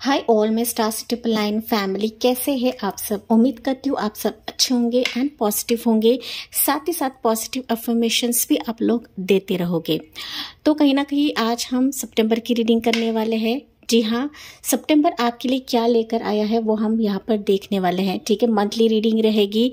Hi all my star triple line family कैसे हैं आप सब उम्मीद करती हूँ आप सब अच्छे होंगे एंड पॉजिटिव होंगे साथ ही साथ पॉजिटिव अफर्मेशंस भी आप लोग देते रहोगे तो कहीं ना कहीं आज हम सितंबर की रीडिंग करने वाले हैं जी हाँ सितंबर आपके लिए क्या लेकर आया है वो हम यहाँ पर देखने वाले हैं ठीक है मंथली रीडिंग रहेगी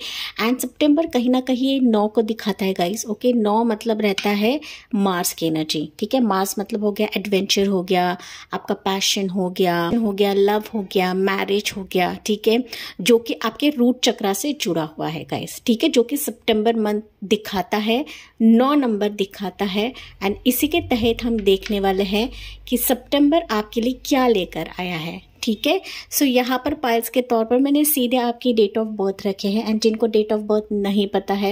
एंड सितंबर कहीं ना कहीं नौ को दिखाता है गाइस ओके नौ मतलब रहता है मार्स की एनर्जी ठीक है मार्स मतलब हो गया एडवेंचर हो गया आपका पैशन हो गया हो गया लव हो गया मैरिज हो गया ठीक है जो कि आपके रूट चक्रा से जुड़ा हुआ है गाइस ठीक है जो कि सेप्टेम्बर मंथ दिखाता है नौ नंबर दिखाता है एंड इसी के तहत हम देखने वाले हैं कि सितंबर आपके लिए क्या लेकर आया है ठीक है सो यहाँ पर पाइल्स के तौर पर मैंने सीधे आपकी डेट ऑफ बर्थ रखे हैं एंड जिनको डेट ऑफ बर्थ नहीं पता है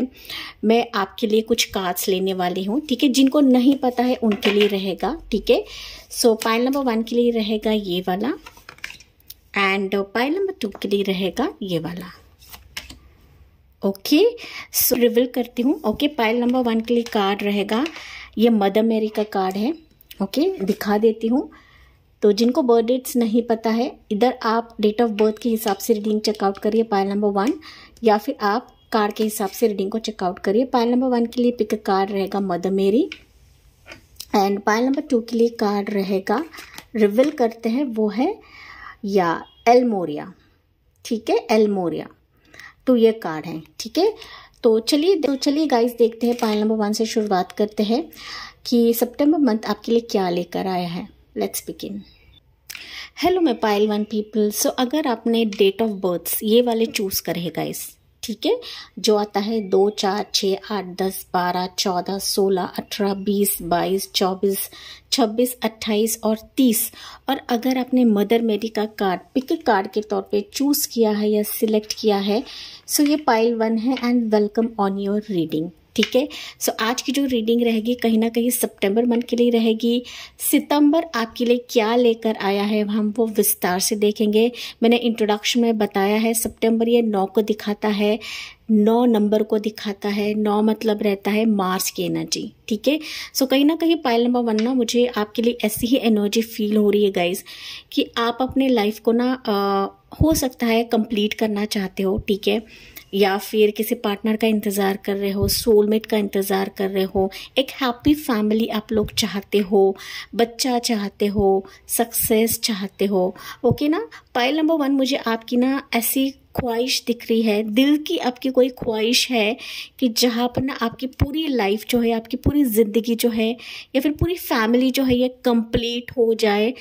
मैं आपके लिए कुछ कार्ड्स लेने वाली हूँ ठीक है जिनको नहीं पता है उनके लिए रहेगा ठीक है सो पाइल नंबर वन के लिए रहेगा ये वाला एंड पाइल नंबर टू के लिए रहेगा ये वाला ओके सो रिविल करती हूँ ओके पाइल नंबर वन के लिए कार्ड रहेगा ये मदर मेरी का कार्ड है ओके okay, दिखा देती हूँ तो जिनको बर्थ डेट्स नहीं पता है इधर आप डेट ऑफ बर्थ के हिसाब से रीडिंग चेकआउट करिए पायल नंबर वन या फिर आप कार के हिसाब से रीडिंग को चेकआउट करिए पायल नंबर वन के लिए पिक कार्ड रहेगा मदर मेरी एंड पायल नंबर टू के लिए कार्ड रहेगा रिविल करते हैं वो है या एलमोरिया ठीक है एलमोरिया तो ये कार्ड है ठीक है तो चलिए तो चलिए गाइस देखते हैं पायल नंबर वन से शुरुआत करते हैं कि सितंबर मंथ आपके लिए क्या लेकर आया है लेट्स बिगिन हेलो मैं पायल वन पीपल सो अगर आपने डेट ऑफ बर्थ्स ये वाले चूज़ करे गाइस ठीक है जो आता है दो चार छः आठ दस बारह चौदह सोलह अठारह बीस बाईस चौबीस छब्बीस अट्ठाईस और तीस और अगर आपने मदर मेरी का कार्ड पिक कार्ड के तौर पे चूज़ किया है या सिलेक्ट किया है सो ये पाइल वन है and welcome on your reading ठीक है सो आज की जो रीडिंग रहेगी कहीं ना कहीं सितंबर मंथ के लिए रहेगी सितंबर आपके लिए क्या लेकर आया है हम वो विस्तार से देखेंगे मैंने इंट्रोडक्शन में बताया है सितंबर ये नौ को दिखाता है नौ नंबर को दिखाता है नौ मतलब रहता है मार्च की एनर्जी ठीक है सो कहीं ना कहीं पायल नंबर वन ना मुझे आपके लिए ऐसी ही एनर्जी फील हो रही है गाइज कि आप अपने लाइफ को ना आ, हो सकता है कंप्लीट करना चाहते हो ठीक है या फिर किसी पार्टनर का इंतज़ार कर रहे हो सोलमेट का इंतज़ार कर रहे हो एक हैप्पी फैमिली आप लोग चाहते हो बच्चा चाहते हो सक्सेस चाहते हो ओके ना पाइल नंबर वन मुझे आपकी ना ऐसी ख्वाहिश दिख रही है दिल की आपकी कोई ख्वाहिश है कि जहाँ पर ना आपकी पूरी लाइफ जो है आपकी पूरी ज़िंदगी जो है या फिर पूरी फैमिली जो है ये कंप्लीट हो जाए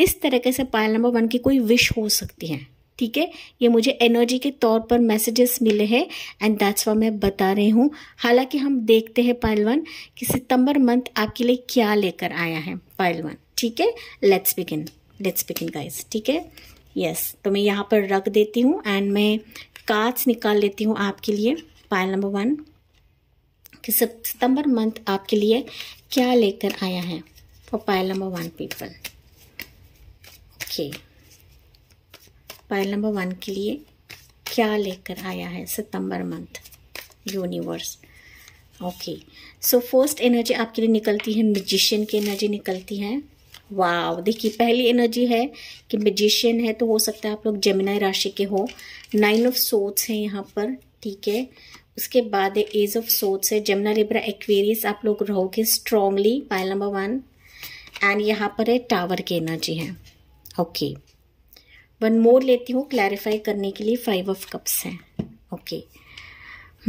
इस तरीके से पायल नंबर वन की कोई विश हो सकती है ठीक है ये मुझे एनर्जी के तौर पर मैसेजेस मिले हैं एंड दैट्स वा मैं बता रही हूँ हालांकि हम देखते हैं वन कि सितंबर मंथ आपके लिए क्या लेकर आया है वन ठीक है let's begin let's begin guys ठीक है यस तो मैं यहाँ पर रख देती हूँ एंड मैं कार्ड्स निकाल लेती हूँ आपके लिए पायल नंबर वन कि सितंबर मंथ आपके लिए क्या लेकर आया है for pile number one people okay okay. Pile number one के लिए क्या लेकर आया है सितंबर month universe okay so first energy आपके लिए निकलती है मजिशियन की एनर्जी निकलती है वाव देखिए पहली एनर्जी है कि मजिशियन है तो हो सकता है आप लोग जमिनाई राशि के हो नाइन ऑफ सोट्स है यहाँ पर ठीक है उसके बाद एज ऑफ सोट्स है जमुना लिब्रा एक्वेरियस आप लोग रहोगे strongly pile number one and यहाँ पर है टावर की एनर्जी है ओके okay. वन मोर लेती हूँ क्लैरिफाई करने के लिए फाइव ऑफ कप्स हैं ओके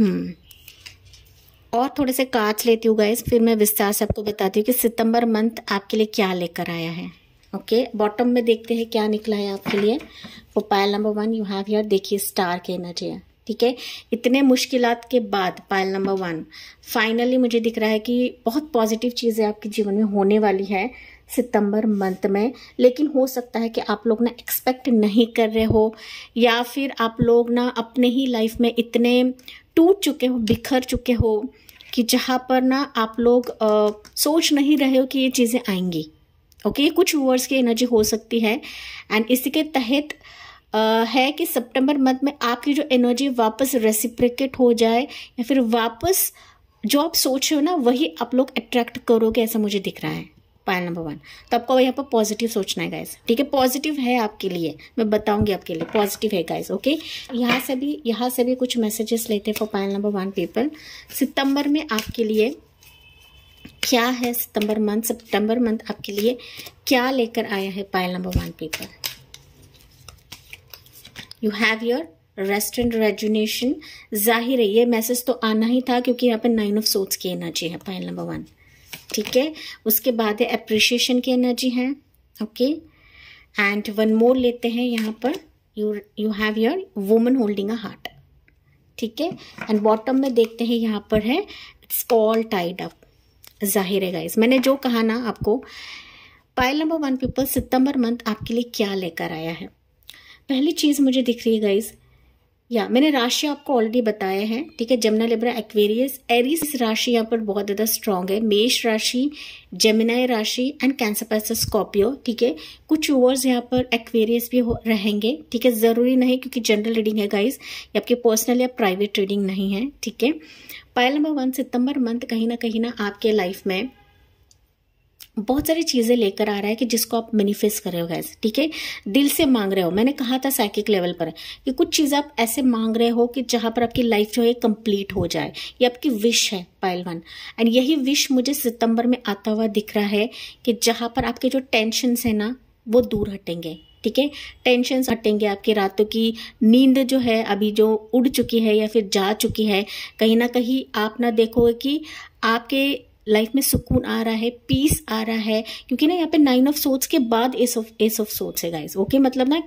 hmm. और थोड़े से कार्ड्स लेती हूँ गाइस फिर मैं विस्तार से आपको बताती हूँ कि सितंबर मंथ आपके लिए क्या लेकर आया है ओके बॉटम में देखते हैं क्या निकला है आपके लिए वो pile number one you have your देखिए स्टार की एनर्जी है ठीक है इतने मुश्किल के बाद पायल नंबर वन फाइनली मुझे दिख रहा है कि बहुत पॉजिटिव चीज़ें आपके जीवन में होने वाली है सितंबर मंथ में लेकिन हो सकता है कि आप लोग ना एक्सपेक्ट नहीं कर रहे हो या फिर आप लोग ना अपने ही लाइफ में इतने टूट चुके हो बिखर चुके हो कि जहाँ पर ना आप लोग आ, सोच नहीं रहे हो कि ये चीज़ें आएंगी ओके okay? कुछ वर्ड्स की एनर्जी हो सकती है एंड इसी के तहत है कि सितंबर मंथ में आपकी जो एनर्जी वापस रेसिप्रिकेट हो जाए या फिर वापस जो आप सोच रहे हो ना वही आप लोग अट्रैक्ट करोगे ऐसा मुझे दिख रहा है पायल नंबर वन तो आपको यहाँ पर पॉजिटिव सोचना है गाइज ठीक है पॉजिटिव है आपके लिए मैं बताऊंगी आपके लिए पॉजिटिव है गाइज ओके यहाँ से भी यहाँ से भी कुछ मैसेजेस लेते हैं for pile number one people सितंबर में आपके लिए क्या है सितंबर मंथ सितंबर मंथ आपके लिए क्या लेकर आया है pile number one people you have your rest and rejuvenation जाहिर है ये मैसेज तो आना ही था क्योंकि यहाँ पे नाइन ऑफ सोट्स की एनर्जी है पायल नंबर वन ठीक है उसके बाद है अप्रिशिएशन की एनर्जी है ओके एंड वन मोर लेते हैं यहाँ पर you you have your woman holding a heart ठीक है एंड बॉटम में देखते हैं यहाँ पर है इट्स ऑल टाइड अप जाहिर है गाइज मैंने जो कहा ना आपको पायल नंबर वन पीपल सितंबर मंथ आपके लिए क्या लेकर आया है पहली चीज़ मुझे दिख रही है गाइज या मैंने राशि आपको ऑलरेडी बताया है ठीक है जमुना लिब्रा एक्वेरियस एरिस राशि यहाँ पर बहुत ज़्यादा स्ट्रांग है मेष राशि जेमिनाई राशि एंड कैंसर स्कॉर्पियो ठीक है कुछ ओवर्स यहाँ पर एक्वेरियस भी रहेंगे ठीक है ज़रूरी नहीं क्योंकि जनरल रीडिंग है गाइज ये आपकी पर्सनल या प्राइवेट रीडिंग नहीं है ठीक है पायल नंबर वन सितंबर मंथ कहीं ना कहीं ना आपके लाइफ में बहुत सारी चीज़ें लेकर आ रहा है कि जिसको आप मैनिफेस्ट कर रहे हो गैस ठीक है दिल से मांग रहे हो मैंने कहा था साइकिक लेवल पर कि कुछ चीज़ आप ऐसे मांग रहे हो कि जहाँ पर आपकी लाइफ जो है कंप्लीट हो जाए ये आपकी विश है पायल वन एंड यही विश मुझे सितंबर में आता हुआ दिख रहा है कि जहाँ पर आपके जो टेंशनस है ना वो दूर हटेंगे ठीक है टेंशन हटेंगे आपकी रातों की नींद जो है अभी जो उड़ चुकी है या फिर जा चुकी है कहीं ना कहीं आप ना देखोगे कि आपके लाइफ में सुकून आ रहा है पीस आ रहा है क्योंकि ना यहाँ पे नाइन ऑफ सोच के बाद एस ऑफ एस ऑफ सोच है गाइज ओके मतलब ना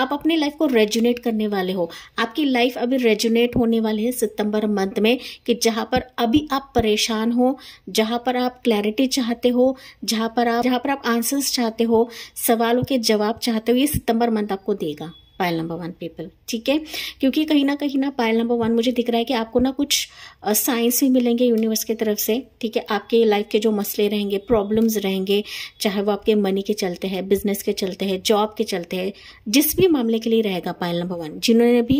आप अपने लाइफ को रेजुनेट करने वाले हो आपकी लाइफ अभी रेजुनेट होने वाली है सितंबर मंथ में कि जहाँ पर अभी आप परेशान हो जहाँ पर आप क्लैरिटी चाहते हो जहाँ पर आप जहाँ पर आप आंसर्स चाहते हो सवालों के जवाब चाहते हो ये सितंबर मंथ आपको देगा पायल नंबर वन पीपल ठीक है क्योंकि कहीं ना कहीं ना पायल नंबर वन मुझे दिख रहा है कि आपको ना कुछ साइंस भी मिलेंगे यूनिवर्स की तरफ से ठीक है आपके लाइफ के जो मसले रहेंगे प्रॉब्लम्स रहेंगे चाहे वो आपके मनी के चलते हैं बिजनेस के चलते हैं जॉब के चलते हैं जिस भी मामले के लिए रहेगा पायल नंबर वन जिन्होंने भी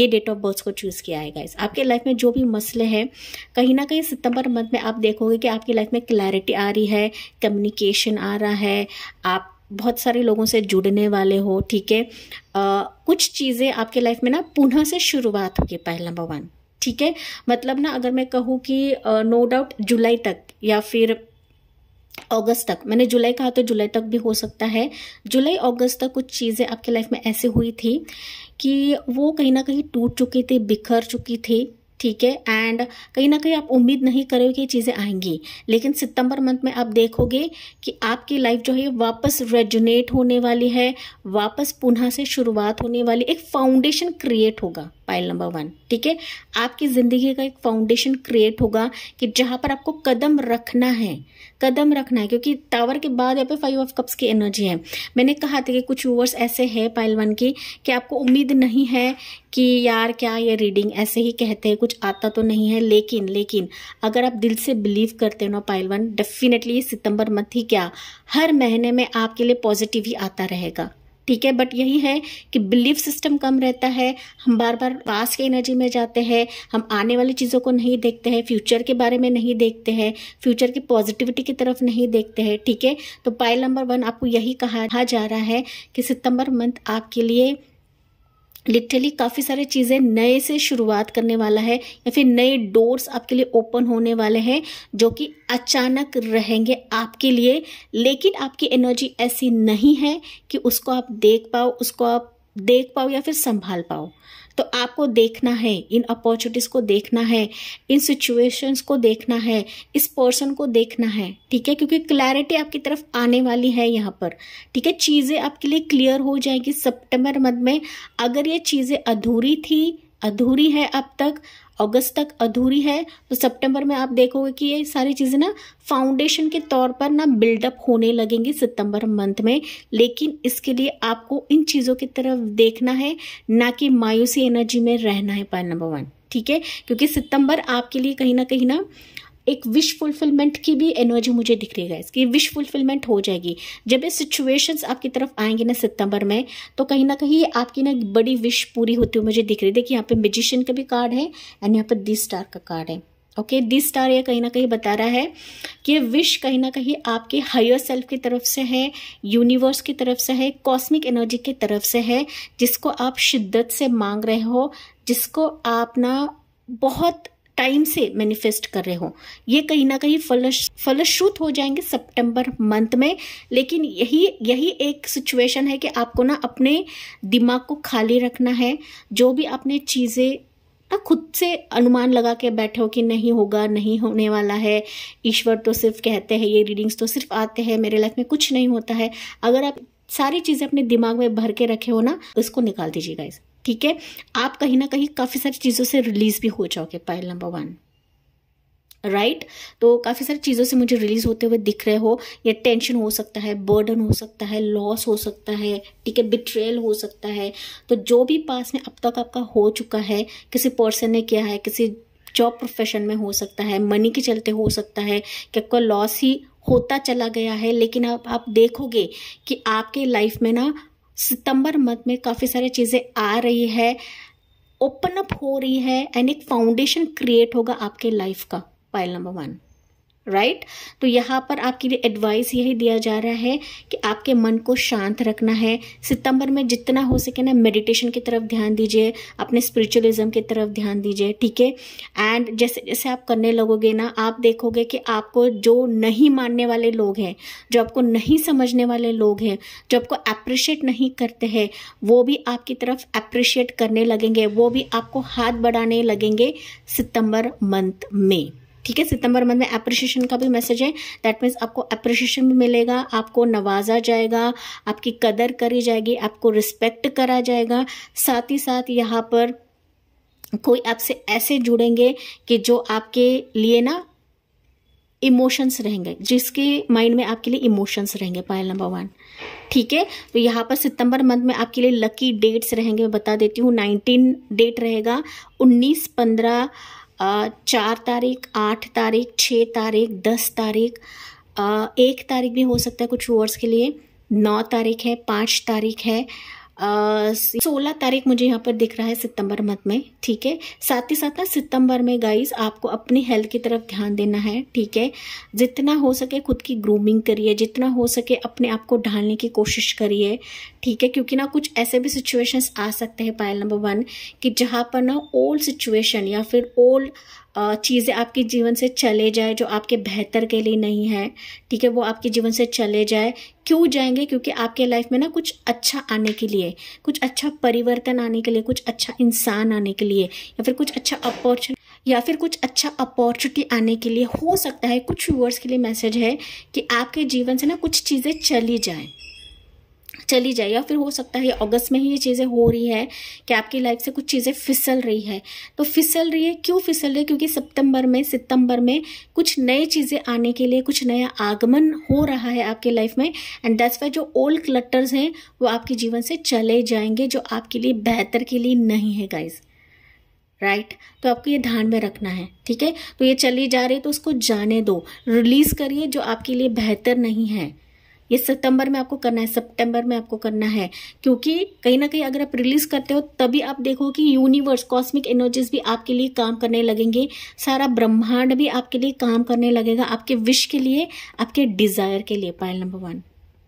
ये डेट ऑफ बर्थ को चूज़ किया है गाइज आपके लाइफ में जो भी मसले हैं कहीं ना कहीं सितंबर मंथ में आप देखोगे कि आपकी लाइफ में क्लैरिटी आ रही है कम्युनिकेशन आ रहा है आप बहुत सारे लोगों से जुड़ने वाले हो ठीक है कुछ चीज़ें आपके लाइफ में ना पुनः से शुरुआत होगी पहला नंबर वन ठीक है मतलब ना अगर मैं कहूँ कि नो डाउट जुलाई तक या फिर अगस्त तक मैंने जुलाई कहा तो जुलाई तक भी हो सकता है जुलाई अगस्त तक कुछ चीज़ें आपके लाइफ में ऐसी हुई थी कि वो कहीं ना कहीं टूट चुकी थी बिखर चुकी थी ठीक है एंड कहीं ना कहीं आप उम्मीद नहीं हो कि चीज़ें आएंगी लेकिन सितंबर मंथ में आप देखोगे कि आपकी लाइफ जो है वापस रेजुनेट होने वाली है वापस पुनः से शुरुआत होने वाली एक फाउंडेशन क्रिएट होगा पाइल नंबर वन ठीक है आपकी ज़िंदगी का एक फाउंडेशन क्रिएट होगा कि जहां पर आपको कदम रखना है कदम रखना है क्योंकि टावर के बाद यहाँ पे फाइव ऑफ कप्स की एनर्जी है मैंने कहा था कि कुछ व्यूवर्स ऐसे हैं पाइल वन की कि आपको उम्मीद नहीं है कि यार क्या ये रीडिंग ऐसे ही कहते हैं कुछ आता तो नहीं है लेकिन लेकिन अगर आप दिल से बिलीव करते हो ना पाइल वन डेफिनेटली सितंबर मंथ ही क्या हर महीने में आपके लिए पॉजिटिव ही आता रहेगा ठीक है बट यही है कि बिलीफ सिस्टम कम रहता है हम बार बार पास के एनर्जी में जाते हैं हम आने वाली चीज़ों को नहीं देखते हैं फ्यूचर के बारे में नहीं देखते हैं फ्यूचर की पॉजिटिविटी की तरफ नहीं देखते हैं ठीक है तो पाइल नंबर वन आपको यही कहा जा रहा है कि सितंबर मंथ आपके लिए लिटरली काफ़ी सारे चीज़ें नए से शुरुआत करने वाला है या फिर नए डोर्स आपके लिए ओपन होने वाले हैं जो कि अचानक रहेंगे आपके लिए लेकिन आपकी एनर्जी ऐसी नहीं है कि उसको आप देख पाओ उसको आप देख पाओ या फिर संभाल पाओ तो आपको देखना है इन अपॉर्चुनिटीज़ को देखना है इन सिचुएशंस को देखना है इस पर्सन को देखना है ठीक है क्योंकि क्लैरिटी आपकी तरफ आने वाली है यहाँ पर ठीक है चीज़ें आपके लिए क्लियर हो जाएगी सितंबर मंथ में अगर ये चीज़ें अधूरी थी अधूरी है अब तक अगस्त तक अधूरी है तो सितंबर में आप देखोगे कि ये सारी चीज़ें ना फाउंडेशन के तौर पर ना बिल्डअप होने लगेंगी सितंबर मंथ में लेकिन इसके लिए आपको इन चीज़ों की तरफ देखना है ना कि मायूसी एनर्जी में रहना है पॉइंट नंबर वन ठीक है क्योंकि सितंबर आपके लिए कहीं ना कहीं ना एक विश फुलफिलमेंट की भी एनर्जी मुझे दिख रही है इसकी विश फुलफिलमेंट हो जाएगी जब ये सिचुएशंस आपकी तरफ आएंगे ना सितंबर में तो कहीं ना कहीं आपकी ना बड़ी विश पूरी होती हुई मुझे दिख रही है देखिए यहाँ पे मेजिशियन का भी कार्ड है एंड यहाँ पर दी स्टार का कार्ड है ओके दी स्टार ये कहीं ना कहीं बता रहा है कि विश कहीं ना कहीं आपके हायर सेल्फ की तरफ से है यूनिवर्स की तरफ से है कॉस्मिक एनर्जी की तरफ से है जिसको आप शिद्दत से मांग रहे हो जिसको आप ना बहुत टाइम से मैनिफेस्ट कर रहे हो ये कहीं ना कहीं फलश फलश्रुत हो जाएंगे सितंबर मंथ में लेकिन यही यही एक सिचुएशन है कि आपको ना अपने दिमाग को खाली रखना है जो भी आपने चीज़ें ना खुद से अनुमान लगा के बैठे हो कि नहीं होगा नहीं होने वाला है ईश्वर तो सिर्फ कहते हैं ये रीडिंग्स तो सिर्फ आते हैं मेरे लाइफ में कुछ नहीं होता है अगर आप सारी चीज़ें अपने दिमाग में भर के रखे हो ना उसको निकाल दीजिए गाइस ठीक है आप कहीं ना कहीं काफ़ी सारी चीज़ों से रिलीज भी हो जाओगे pile number one right right? तो काफ़ी सारी चीज़ों से मुझे रिलीज होते हुए दिख रहे हो या टेंशन हो सकता है बर्डन हो सकता है लॉस हो सकता है ठीक है बिट्रेल हो सकता है तो जो भी पास में अब तक आपका हो चुका है किसी पर्सन ने किया है किसी जॉब प्रोफेशन में हो सकता है मनी के चलते हो सकता है कि आपका लॉस ही होता चला गया है लेकिन आप आप देखोगे कि आपके लाइफ में ना सितंबर मंथ में काफ़ी सारी चीज़ें आ रही है ओपन अप हो रही है एंड एक फाउंडेशन क्रिएट होगा आपके लाइफ का pile number one right right? तो यहाँ पर आपके लिए एडवाइस यही दिया जा रहा है कि आपके मन को शांत रखना है सितंबर में जितना हो सके ना मेडिटेशन की तरफ ध्यान दीजिए अपने स्पिरिचुअलिज्म की तरफ ध्यान दीजिए ठीक है एंड जैसे जैसे आप करने लगोगे ना आप देखोगे कि आपको जो नहीं मानने वाले लोग हैं जो आपको नहीं समझने वाले लोग हैं जो आपको अप्रिशिएट नहीं करते हैं वो भी आपकी तरफ अप्रिशिएट करने लगेंगे वो भी आपको हाथ बढ़ाने लगेंगे सितंबर मंथ में ठीक है सितंबर मंथ में अप्रिशिएशन का भी मैसेज है दैट मीन्स आपको अप्रिशिएशन भी मिलेगा आपको नवाजा जाएगा आपकी कदर करी जाएगी आपको रिस्पेक्ट करा जाएगा साथ ही साथ यहाँ पर कोई आपसे ऐसे जुड़ेंगे कि जो आपके लिए ना इमोशंस रहेंगे जिसके माइंड में आपके लिए इमोशंस रहेंगे पायल नंबर वन ठीक है तो यहाँ पर सितंबर मंथ में आपके लिए लकी डेट्स रहेंगे मैं बता देती हूँ नाइनटीन डेट रहेगा उन्नीस पंद्रह चार तारीख आठ तारीख छः तारीख दस तारीख एक तारीख भी हो सकता है कुछ वर्ड्स के लिए नौ तारीख है पाँच तारीख है सोलह तारीख मुझे यहाँ पर दिख रहा है सितंबर मंथ में ठीक है साथ ही साथ ना सितंबर में गाइस आपको अपनी हेल्थ की तरफ ध्यान देना है ठीक है जितना हो सके खुद की ग्रूमिंग करिए जितना हो सके अपने आप को ढालने की कोशिश करिए ठीक है क्योंकि ना कुछ ऐसे भी सिचुएशंस आ सकते हैं पायल नंबर वन कि जहाँ पर ना ओल्ड सिचुएशन या फिर ओल्ड चीज़ें आपके जीवन से चले जाए जो आपके बेहतर के लिए नहीं है ठीक है वो आपके जीवन से चले जाए क्यों जाएंगे क्योंकि आपके लाइफ में ना कुछ अच्छा आने के लिए कुछ अच्छा परिवर्तन आने के लिए कुछ अच्छा इंसान आने के लिए या फिर कुछ अच्छा अपॉर्चुन या फिर कुछ अच्छा अपॉर्चुनिटी आने के लिए हो सकता है कुछ व्यूअर्स के लिए मैसेज है कि आपके जीवन से ना कुछ चीज़ें चली जाएँ चली जाए या फिर हो सकता है अगस्त में ही ये चीज़ें हो रही है कि आपकी लाइफ से कुछ चीज़ें फिसल रही है तो फिसल रही है क्यों फिसल रही है क्योंकि सितंबर में सितंबर में कुछ नए चीज़ें आने के लिए कुछ नया आगमन हो रहा है आपके लाइफ में एंड दैट्स वाई जो ओल्ड क्लटर्स हैं वो आपके जीवन से चले जाएंगे जो आपके लिए बेहतर के लिए नहीं है गाइज़ राइट right? तो आपको ये ध्यान में रखना है ठीक है तो ये चली जा रही है तो उसको जाने दो रिलीज करिए जो आपके लिए बेहतर नहीं है ये सितंबर में आपको करना है सितंबर में आपको करना है क्योंकि कहीं ना कहीं अगर आप रिलीज करते हो तभी आप देखो कि यूनिवर्स कॉस्मिक एनर्जीज भी आपके लिए काम करने लगेंगे सारा ब्रह्मांड भी आपके लिए काम करने लगेगा आपके विश के लिए आपके डिजायर के लिए पायल नंबर वन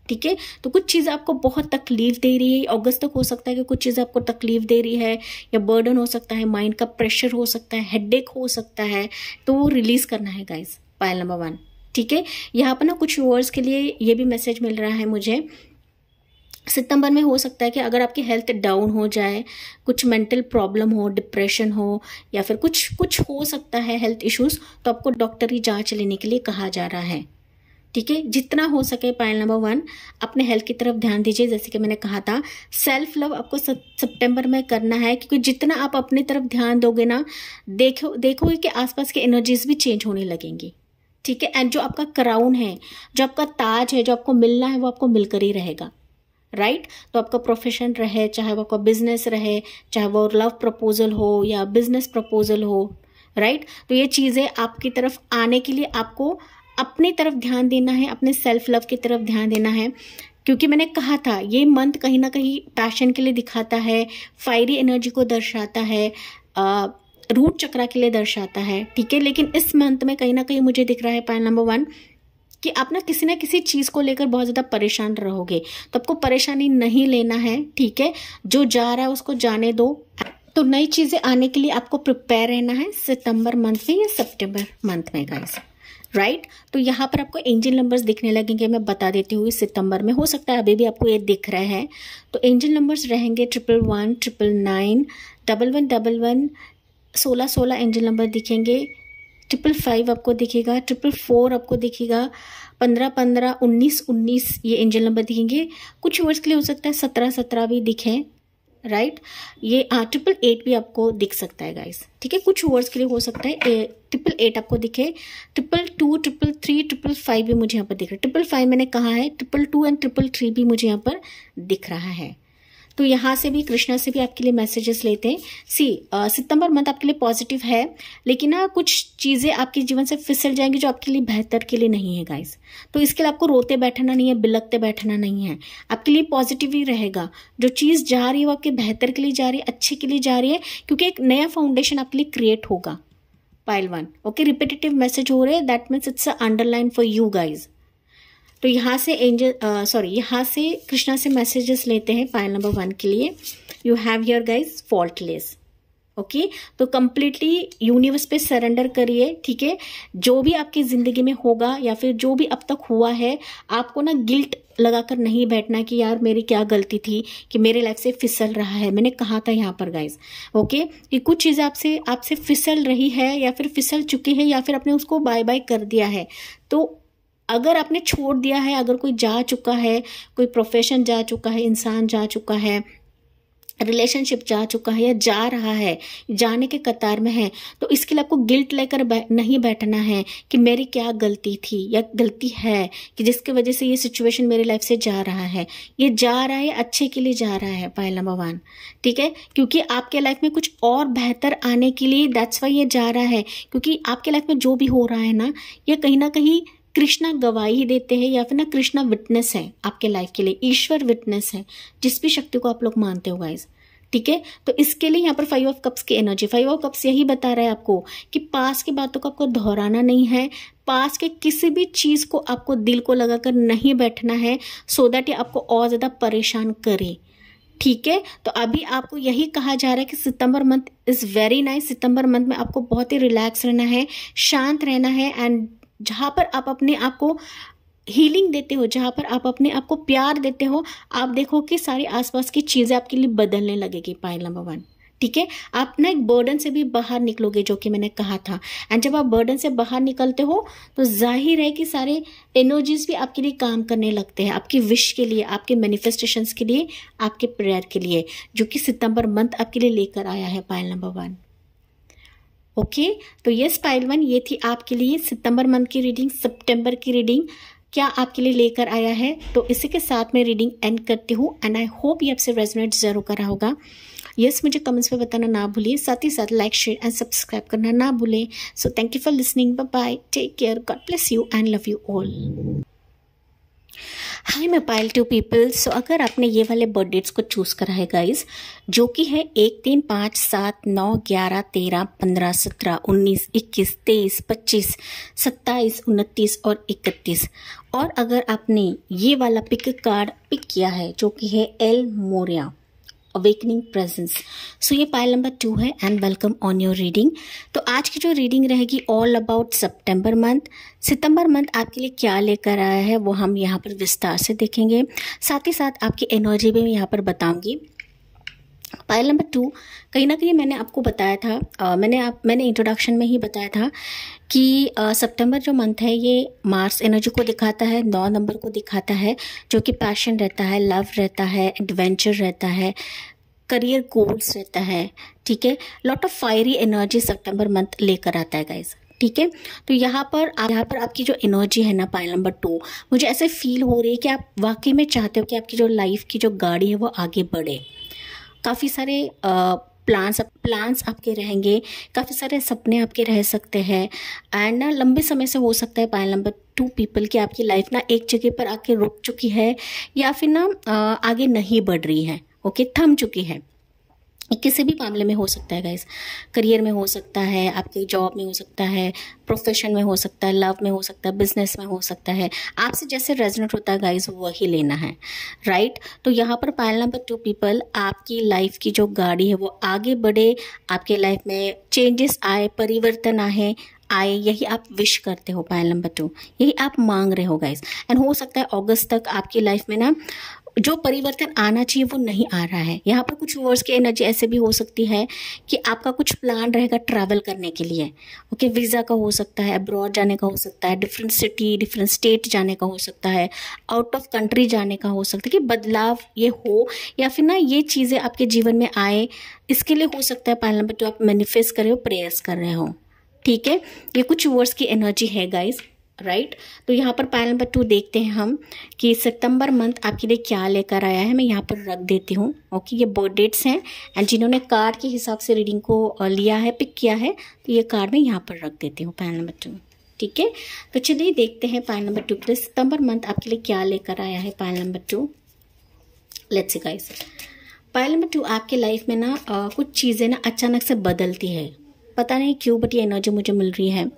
ठीक है तो कुछ चीज़ आपको बहुत तकलीफ दे रही है अगस्त तक हो सकता है कि कुछ चीज़ आपको तकलीफ दे रही है या बर्डन हो सकता है माइंड का प्रेशर हो सकता है हेडेक हो सकता है तो वो रिलीज़ करना है गाइज पायल नंबर वन ठीक है यहाँ पर ना कुछ व्यूअर्स के लिए ये भी मैसेज मिल रहा है मुझे सितंबर में हो सकता है कि अगर आपकी हेल्थ डाउन हो जाए कुछ मेंटल प्रॉब्लम हो डिप्रेशन हो या फिर कुछ कुछ हो सकता है हेल्थ इश्यूज़ तो आपको डॉक्टरी जांच लेने के लिए कहा जा रहा है ठीक है जितना हो सके पायल नंबर वन अपने हेल्थ की तरफ ध्यान दीजिए जैसे कि मैंने कहा था सेल्फ लव आपको सितंबर में करना है क्योंकि जितना आप अपनी तरफ ध्यान दोगे ना देखो देखोगे कि आसपास की एनर्जीज भी चेंज होने लगेंगी ठीक है एंड जो आपका क्राउन है जो आपका ताज है जो आपको मिलना है वो आपको मिलकर ही रहेगा राइट right? तो आपका प्रोफेशन रहे चाहे वो आपका बिजनेस रहे चाहे वो लव प्रपोजल हो या बिजनेस प्रपोजल हो राइट right? तो ये चीज़ें आपकी तरफ आने के लिए आपको अपनी तरफ ध्यान देना है अपने सेल्फ लव की तरफ ध्यान देना है क्योंकि मैंने कहा था ये मंथ कहीं ना कहीं पैशन के लिए दिखाता है फायरी एनर्जी को दर्शाता है आ, रूट चक्रा के लिए दर्शाता है ठीक है लेकिन इस मंथ में कहीं ना कहीं मुझे दिख रहा है पॉइंट नंबर वन कि आप ना किसी ना किसी चीज़ को लेकर बहुत ज़्यादा परेशान रहोगे तो आपको परेशानी नहीं लेना है ठीक है जो जा रहा है उसको जाने दो तो नई चीज़ें आने के लिए आपको प्रिपेयर रहना है सितंबर मंथ में या सितंबर मंथ में गाइस राइट right? तो यहाँ पर आपको एंजल नंबर्स दिखने लगेंगे मैं बता देती हूँ सितंबर में हो सकता है अभी भी आपको ये दिख रहा है तो एंजल नंबर्स रहेंगे triple one triple nine double one double one सोलह सोलह इंजन नंबर दिखेंगे ट्रिपल फाइव आपको दिखेगा ट्रिपल फोर आपको दिखेगा पंद्रह पंद्रह उन्नीस उन्नीस ये इंजन नंबर दिखेंगे कुछ वर्ड्स के लिए हो सकता है सत्रह सत्रह भी दिखें राइट ये हाँ ट्रिपल एट भी आपको दिख सकता है गाइस ठीक है कुछ वर्ड्स के लिए हो सकता है ए, ट्रिपल एट आपको दिखे triple two triple three triple five भी मुझे यहाँ पर दिख रहा है ट्रिपल फाइव मैंने कहा है triple two and triple three भी मुझे यहाँ पर दिख रहा है तो यहाँ से भी कृष्णा से भी आपके लिए मैसेजेस लेते हैं सी सितंबर मंथ आपके लिए पॉजिटिव है लेकिन ना कुछ चीज़ें आपके जीवन से फिसल जाएंगी जो आपके लिए बेहतर के लिए नहीं है गाइस तो इसके लिए आपको रोते बैठना नहीं है बिलकते बैठना नहीं है आपके लिए पॉजिटिव ही रहेगा जो चीज़ जा रही है वो आपके बेहतर के लिए जा रही है अच्छे के लिए जा रही है क्योंकि एक नया फाउंडेशन आपके लिए क्रिएट होगा pile one okay repetitive message हो रहे हैं that means it's underline for you guys तो यहाँ से एंजल सॉरी uh, यहाँ से कृष्णा से मैसेजेस लेते हैं पायल नंबर वन के लिए you have your guys faultless okay तो कंप्लीटली यूनिवर्स पे सरेंडर करिए ठीक है जो भी आपकी ज़िंदगी में होगा या फिर जो भी अब तक हुआ है आपको ना गिल्ट लगाकर नहीं बैठना कि यार मेरी क्या गलती थी कि मेरे लाइफ से फिसल रहा है मैंने कहा था यहाँ पर गाइज ओके कि कुछ चीज़ें आपसे आपसे फिसल रही है या फिर फिसल चुकी है या फिर आपने उसको बाय बाय कर दिया है तो अगर आपने छोड़ दिया है अगर कोई जा चुका है कोई प्रोफेशन जा चुका है इंसान जा चुका है रिलेशनशिप जा चुका है या जा रहा है जाने के कतार में है तो इसके लिए आपको गिल्ट लेकर नहीं बैठना है कि मेरी क्या गलती थी या गलती है कि जिसके वजह से ये सिचुएशन मेरी लाइफ से जा रहा है ये जा रहा है अच्छे के लिए जा रहा है नंबर भगवान ठीक है क्योंकि आपके लाइफ में कुछ और बेहतर आने के लिए दैट्स वाई ये जा रहा है क्योंकि आपके लाइफ में जो भी हो रहा है ना ये कहीं ना कहीं कृष्णा गवाही देते हैं या फिर ना कृष्णा विटनेस है आपके लाइफ के लिए ईश्वर विटनेस है जिस भी शक्ति को आप लोग मानते हो गाइज ठीक है तो इसके लिए यहाँ पर फाइव ऑफ कप्स की एनर्जी फाइव ऑफ कप्स यही बता रहा है आपको कि पास की बातों को आपको दोहराना नहीं है पास के किसी भी चीज़ को आपको दिल को लगाकर नहीं बैठना है सो दैट ये आपको और ज़्यादा परेशान करे ठीक है तो अभी आपको यही कहा जा रहा है कि सितंबर मंथ इज़ वेरी नाइस सितंबर मंथ में आपको बहुत ही रिलैक्स रहना है शांत रहना है एंड जहाँ पर आप अपने आप को हीलिंग देते हो जहाँ पर आप अपने आप को प्यार देते हो आप देखो कि सारी आसपास की चीज़ें आपके लिए बदलने लगेगी पाइल नंबर वन ठीक है आप ना एक बर्डन से भी बाहर निकलोगे जो कि मैंने कहा था एंड जब आप बर्डन से बाहर निकलते हो तो जाहिर है कि सारे एनर्जीज भी आपके लिए काम करने लगते हैं आपकी विश के लिए आपके मैनिफेस्टेशंस के लिए आपके प्रेयर के लिए जो कि सितंबर मंथ आपके लिए लेकर आया है पायल नंबर वन ओके तो यस पाइल वन ये थी आपके लिए सितंबर मंथ की रीडिंग सितंबर की रीडिंग क्या आपके लिए लेकर आया है तो इसी के साथ मैं रीडिंग एंड करती हूँ एंड आई होप ये आपसे रेजोनेट जरूर करा होगा यस yes, मुझे कमेंट्स में बताना ना भूलिए साथ ही साथ लाइक शेयर एंड सब्सक्राइब करना ना भूलें so thank you for listening bye bye take care God bless you and love you all hi मैं पायल टू पीपल सो अगर आपने ये वाले बर्थ डेट्स को चूज़ करा है गाइज जो कि है एक तीन पाँच सात नौ ग्यारह तेरह पंद्रह सत्रह उन्नीस इक्कीस तेईस पच्चीस सत्ताईस उनतीस और इकतीस और अगर आपने ये वाला पिक कार्ड पिक किया है जो कि है El Morya awakening presence so ये पायल नंबर टू है and welcome on your reading तो आज की जो रीडिंग रहेगी ऑल अबाउट सितंबर मंथ सितंबर मंथ आपके लिए क्या लेकर आया है वो हम यहाँ पर विस्तार से देखेंगे साथ ही साथ आपकी एनर्जी भी मैं यहाँ पर बताऊँगी पायल नंबर टू कहीं ना कहीं मैंने आपको बताया था आ, मैंने आप मैंने इंट्रोडक्शन में ही बताया था कि सितंबर जो मंथ है ये मार्स एनर्जी को दिखाता है नौ नंबर को दिखाता है जो कि पैशन रहता है लव रहता है एडवेंचर रहता है करियर गोल्स रहता है ठीक है लॉट ऑफ फायरी एनर्जी सितंबर मंथ लेकर आता है गाइज ठीक है तो यहाँ पर आप यहाँ पर आपकी जो एनर्जी है ना पायल नंबर टू मुझे ऐसे फील हो रही है कि आप वाकई में चाहते हो कि आपकी जो लाइफ की जो गाड़ी है वो आगे बढ़े काफ़ी सारे प्लान्स प्लान्स आपके रहेंगे काफ़ी सारे सपने आपके रह सकते हैं एंड ना लंबे समय से हो सकता है पायल नंबर टू पीपल की आपकी लाइफ ना एक जगह पर आके रुक चुकी है या फिर ना आगे नहीं बढ़ रही है ओके थम चुकी है किसी भी मामले में हो सकता है गाइस करियर में हो सकता है आपके जॉब में हो सकता है प्रोफेशन में हो सकता है लव में हो सकता है बिजनेस में हो सकता है आपसे जैसे रेजनेट होता है गाइस वही लेना है राइट तो यहाँ पर पायल नंबर टू पीपल आपकी लाइफ की जो गाड़ी है वो आगे बढ़े आपके लाइफ में चेंजेस आए परिवर्तन आए आए यही आप विश करते हो पायल नंबर टू यही आप मांग रहे हो गाइस एंड हो सकता है अगस्त तक आपकी लाइफ में ना जो परिवर्तन आना चाहिए वो नहीं आ रहा है यहाँ पर कुछ वर्ड्स की एनर्जी ऐसे भी हो सकती है कि आपका कुछ प्लान रहेगा ट्रैवल करने के लिए ओके वीज़ा का हो सकता है अब्रॉड जाने का हो सकता है डिफरेंट सिटी डिफरेंट स्टेट जाने का हो सकता है आउट ऑफ कंट्री जाने का हो सकता है कि बदलाव ये हो या फिर ना ये चीज़ें आपके जीवन में आए इसके लिए हो सकता है पहला नंबर जो आप मैनिफेस्ट कर रहे हो प्रेयर्स कर रहे हो ठीक है ये कुछ वर्ड्स की एनर्जी है गाइज़ राइट right? तो यहाँ पर पायल नंबर टू देखते हैं हम कि सितंबर मंथ आपके लिए क्या लेकर आया है मैं यहाँ पर रख देती हूँ ओके ये बर्थ डेट्स हैं एंड जिन्होंने कार्ड के हिसाब से रीडिंग को लिया है पिक किया है तो ये कार्ड मैं यहाँ पर रख देती हूँ पायल नंबर टू ठीक है तो चलिए देखते हैं पायल नंबर टू के लिए सितंबर मंथ आपके लिए क्या लेकर आया है pile number two let's guys pile number two आपके लाइफ में ना कुछ चीज़ें ना अचानक से बदलती है पता नहीं क्यों बट ये एनर्जी मुझे मिल रही है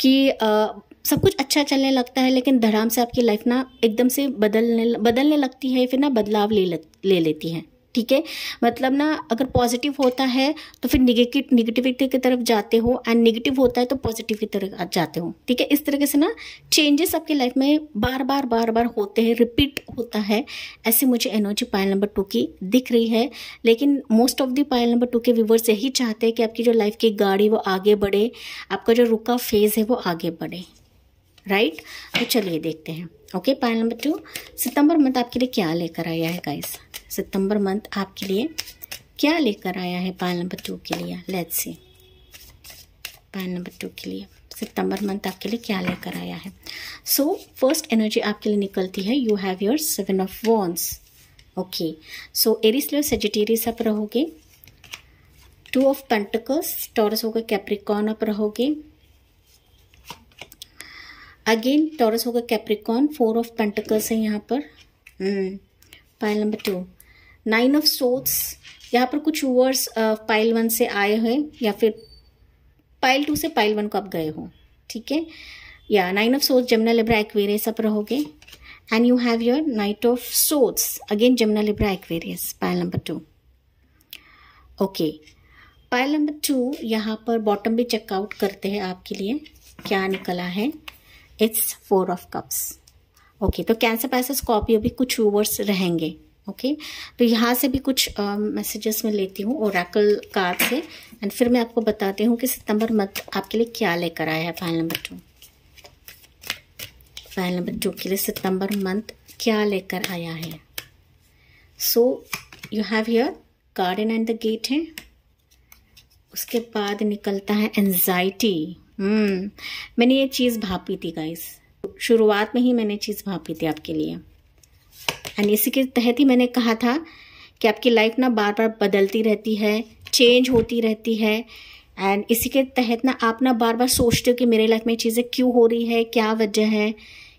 कि आ, सब कुछ अच्छा चलने लगता है लेकिन धड़ाम से आपकी लाइफ ना एकदम से बदलने बदलने लगती है फिर ना बदलाव ले ले लेती है ठीक है मतलब ना अगर पॉजिटिव होता है तो फिर निगेटिव निगेटिविटी की तरफ जाते हो एंड निगेटिव होता है तो पॉजिटिव की तरफ जाते हो ठीक है इस तरीके से ना चेंजेस आपके लाइफ में बार बार बार बार होते हैं रिपीट होता है ऐसे मुझे एनर्जी पायल नंबर टू की दिख रही है लेकिन most of the pile number two के व्यूवर्स यही चाहते हैं कि आपकी जो लाइफ की गाड़ी वो आगे बढ़े आपका जो रुका फेज है वो आगे बढ़े राइट तो चलिए देखते हैं ओके पॉइंट नंबर टू सितंबर मंथ आपके लिए क्या लेकर आया है गाइस सितंबर मंथ आपके लिए क्या लेकर आया है पॉइंट नंबर टू के लिए let's see point number two के लिए सितंबर मंथ आपके लिए क्या लेकर आया है सो फर्स्ट एनर्जी आपके लिए निकलती है you have your seven of wands okay so Aries Sagittarius आप रहोगे टू ऑफ पेंटिकल्स टॉरस होगा कैप्रिकॉन आप रहोगे अगेन टॉरस होगा कैप्रिकॉन फोर ऑफ पेंटिकल्स है यहाँ पर pile number two nine of swords यहाँ पर कुछ वर्ड्स पाइल वन से आए हैं या फिर पाइल टू से पाइल वन को आप गए हो ठीक है या nine of swords Gemini Libra Aquarius आप रहोगे and you have your knight of swords again Gemini Libra Aquarius pile number two okay pile number two यहाँ पर बॉटम भी चेकआउट करते हैं आपके लिए क्या निकला है it's four of cups okay तो कैंसर पैसा स्कॉर्पियो भी कुछ वर्ड्स रहेंगे ओके okay? तो यहाँ से भी कुछ मैसेजेस uh, में लेती हूँ ओराकल कार्ड से एंड फिर मैं आपको बताती हूँ कि सितंबर मंथ आपके लिए क्या लेकर आया है pile number two pile number two के लिए सितंबर मंथ क्या लेकर आया है so you have here garden and the gate है उसके बाद निकलता है एन्जाइटी हम्म मैंने ये चीज़ भापी थी गाइस शुरुआत में ही मैंने चीज़ भापी थी आपके लिए एंड इसी के तहत ही मैंने कहा था कि आपकी लाइफ ना बार बार बदलती रहती है चेंज होती रहती है एंड इसी के तहत ना आप ना बार बार सोचते हो कि मेरे लाइफ में चीज़ें क्यों हो रही है क्या वजह है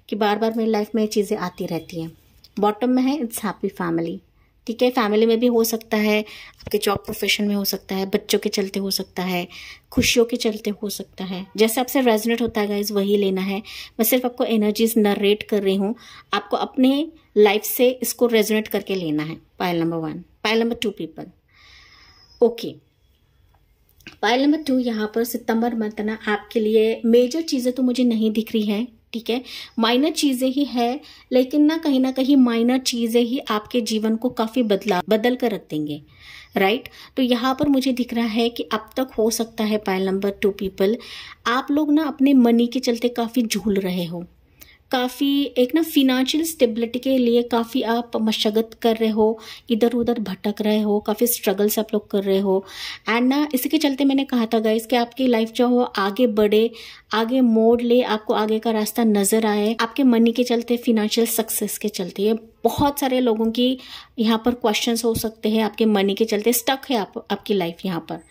कि बार बार मेरी लाइफ में चीज़ें आती रहती हैं बॉटम में है इट्स हैप्पी फैमिली ठीक है फैमिली में भी हो सकता है आपके जॉब प्रोफेशन में हो सकता है बच्चों के चलते हो सकता है खुशियों के चलते हो सकता है जैसे आपसे रेजोनेट होता है गाइज वही लेना है मैं सिर्फ आपको एनर्जीज नरेट कर रही हूँ आपको अपने लाइफ से इसको रेजोनेट करके लेना है pile number one pile number two people okay pile number two यहाँ पर सितंबर मंथ ना आपके लिए मेजर चीज़ें तो मुझे नहीं दिख रही है ठीक है माइनर चीज़ें ही है लेकिन ना कहीं ना कहीं माइनर चीज़ें ही आपके जीवन को काफ़ी बदला बदल कर रख देंगे राइट right? तो यहाँ पर मुझे दिख रहा है कि अब तक हो सकता है पायल नंबर टू पीपल आप लोग ना अपने मनी के चलते काफ़ी झूल रहे हो काफ़ी एक ना फिनेंशियल स्टेबिलिटी के लिए काफ़ी आप मशगत कर रहे हो इधर उधर भटक रहे हो काफ़ी स्ट्रगल्स आप लोग कर रहे हो एंड ना इसी के चलते मैंने कहा था गाइस कि आपकी लाइफ जो हो आगे बढ़े आगे मोड़ ले आपको आगे का रास्ता नज़र आए आपके मनी के चलते फिनेंशियल सक्सेस के चलते ये बहुत सारे लोगों की यहाँ पर क्वेश्चन हो सकते हैं आपके मनी के चलते स्टक है आप, आपकी लाइफ यहाँ पर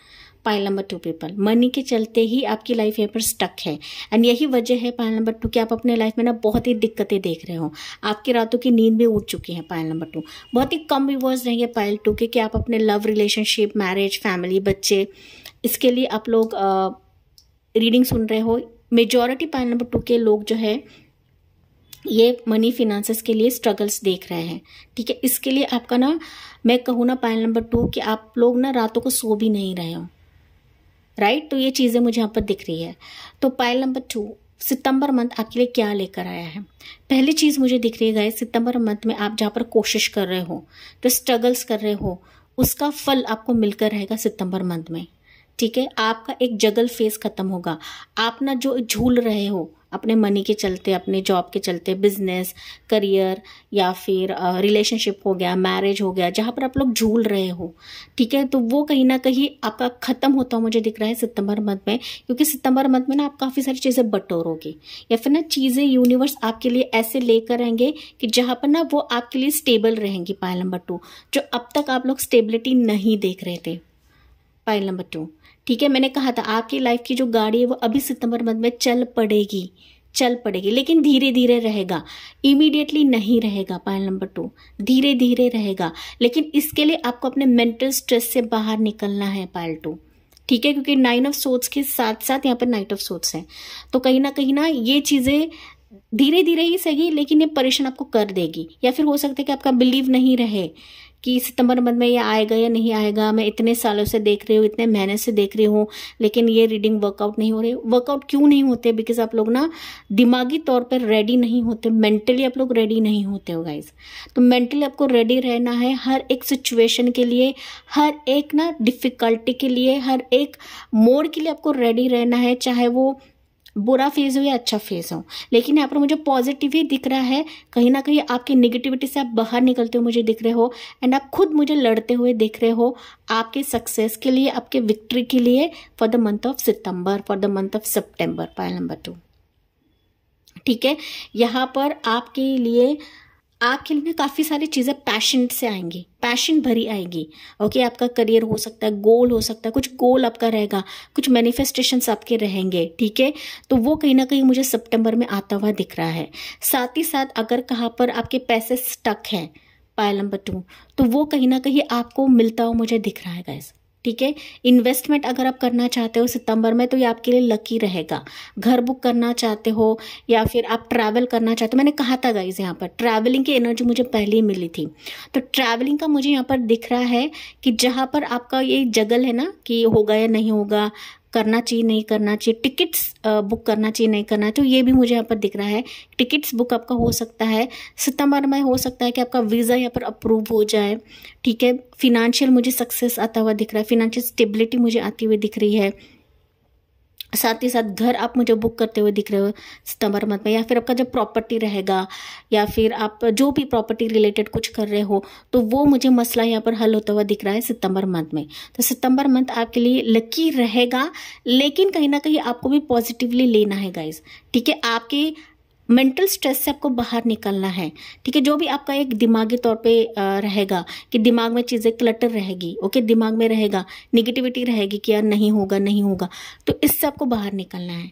pile number two people money के चलते ही आपकी लाइफ यहाँ पर स्टक है एंड यही वजह है पाइल नंबर टू कि आप अपने लाइफ में ना बहुत ही दिक्कतें देख रहे हो आपकी रातों की नींद भी उठ चुकी है पाइल नंबर टू बहुत ही कम व्यूवर्स रहेंगे पाइल टू के कि आप अपने लव रिलेशनशिप मैरिज फैमिली बच्चे इसके लिए आप लोग रीडिंग सुन रहे हो मेजोरिटी पाइल नंबर टू के लोग जो है ये मनी फिनांसिस के लिए स्ट्रगल्स देख रहे हैं ठीक है इसके लिए आपका ना मैं कहूँ ना पाइल नंबर टू कि आप लोग ना रातों को सो भी नहीं रहे हो राइट तो ये चीज़ें मुझे यहाँ पर दिख रही है तो पायल नंबर टू सितंबर मंथ आपके लिए क्या लेकर आया है पहली चीज़ मुझे दिख रही है गाइस सितंबर मंथ में आप जहाँ पर कोशिश कर रहे हो जो स्ट्रगल्स कर रहे हो उसका फल आपको मिलकर रहेगा सितंबर मंथ में ठीक है आपका एक जगल फेस खत्म होगा आप ना जो झूल रहे हो अपने मनी के चलते अपने जॉब के चलते बिजनेस करियर या फिर रिलेशनशिप हो गया मैरिज हो गया जहाँ पर आप लोग झूल रहे हो ठीक है तो वो कहीं ना कहीं आपका ख़त्म होता मुझे दिख रहा है सितंबर मंथ में क्योंकि सितंबर मंथ में ना आप काफ़ी सारी चीज़ें बटोरोगे या फिर ना चीज़ें यूनिवर्स आपके लिए ऐसे लेकर आएंगे कि जहाँ पर ना वो आपके लिए स्टेबल रहेंगी पायल नंबर टू जो अब तक आप लोग स्टेबिलिटी नहीं देख रहे थे पायल नंबर टू ठीक है मैंने कहा था आपकी लाइफ की जो गाड़ी है वो अभी सितंबर मंथ में चल पड़ेगी चल पड़ेगी लेकिन धीरे धीरे रहेगा इमीडिएटली नहीं रहेगा पॉइंट नंबर टू धीरे धीरे रहेगा लेकिन इसके लिए आपको अपने मेंटल स्ट्रेस से बाहर निकलना है पायल टू ठीक है क्योंकि नाइन ऑफ सोट्स के साथ साथ यहाँ पर नाइट ऑफ सोट्स है तो कहीं ना कहीं ना ये चीज़ें धीरे धीरे ही सही लेकिन ये परेशान आपको कर देगी या फिर हो सकता है कि आपका बिलीव नहीं रहे कि सितंबर मंथ में ये आएगा या नहीं आएगा मैं इतने सालों से देख रही हूँ इतने मेहनत से देख रही हूँ लेकिन ये रीडिंग वर्कआउट नहीं हो रही वर्कआउट क्यों नहीं होते बिकॉज आप लोग ना दिमागी तौर पर रेडी नहीं होते मेंटली आप लोग रेडी नहीं होते हो गाइज तो मेंटली आपको रेडी रहना है हर एक सिचुएशन के लिए हर एक ना डिफ़िकल्टी के लिए हर एक मोड के लिए आपको रेडी रहना है चाहे वो बुरा फेज़ हो या अच्छा फेज़ हो लेकिन यहाँ पर मुझे पॉजिटिव ही दिख रहा है कहीं ना कहीं आपकी निगेटिविटी से आप बाहर निकलते हुए मुझे दिख रहे हो एंड आप खुद मुझे लड़ते हुए दिख रहे हो आपके सक्सेस के लिए आपके विक्ट्री के लिए for the month of September for the month of September pile number two ठीक है यहाँ पर आपके लिए आपके लिए ना काफ़ी सारी चीज़ें पैशन से आएंगी पैशन भरी आएगी ओके आपका करियर हो सकता है गोल हो सकता है कुछ गोल आपका रहेगा कुछ मैनिफेस्टेशन आपके रहेंगे ठीक है तो वो कहीं ना कहीं मुझे सितंबर में आता हुआ दिख रहा है साथ ही साथ अगर कहाँ पर आपके पैसे स्टक हैं पायल नंबर टू तो वो कहीं ना कहीं आपको मिलता हुआ मुझे दिख रहा है गैस ठीक है इन्वेस्टमेंट अगर आप करना चाहते हो सितंबर में तो ये आपके लिए लकी रहेगा घर बुक करना चाहते हो या फिर आप ट्रैवल करना चाहते हो मैंने कहा था गाइज यहाँ पर ट्रैवलिंग की एनर्जी मुझे पहले ही मिली थी तो ट्रैवलिंग का मुझे यहाँ पर दिख रहा है कि जहाँ पर आपका ये जगल है ना कि होगा या नहीं होगा करना चाहिए नहीं करना चाहिए टिकट्स बुक करना चाहिए नहीं करना चाहिए तो ये भी मुझे यहाँ पर दिख रहा है टिकट्स बुक आपका हो सकता है सितंबर में हो सकता है कि आपका वीज़ा यहाँ पर अप्रूव हो जाए ठीक है फिनेंशियल मुझे सक्सेस आता हुआ दिख रहा है फिनेंशियल स्टेबिलिटी मुझे आती हुई दिख रही है साथ ही साथ घर आप मुझे बुक करते हुए दिख रहे हो सितंबर मंथ में या फिर आपका जब प्रॉपर्टी रहेगा या फिर आप जो भी प्रॉपर्टी रिलेटेड कुछ कर रहे हो तो वो मुझे मसला यहाँ पर हल होता हुआ दिख रहा है सितंबर मंथ में तो सितंबर मंथ आपके लिए लकी रहेगा लेकिन कहीं ना कहीं आपको भी पॉजिटिवली लेना है गाइज ठीक है आपके मेंटल स्ट्रेस से आपको बाहर निकलना है ठीक है जो भी आपका एक दिमागी तौर पे रहेगा कि दिमाग में चीज़ें क्लटर रहेगी ओके दिमाग में रहेगा निगेटिविटी रहेगी कि यार नहीं होगा नहीं होगा तो इससे आपको बाहर निकलना है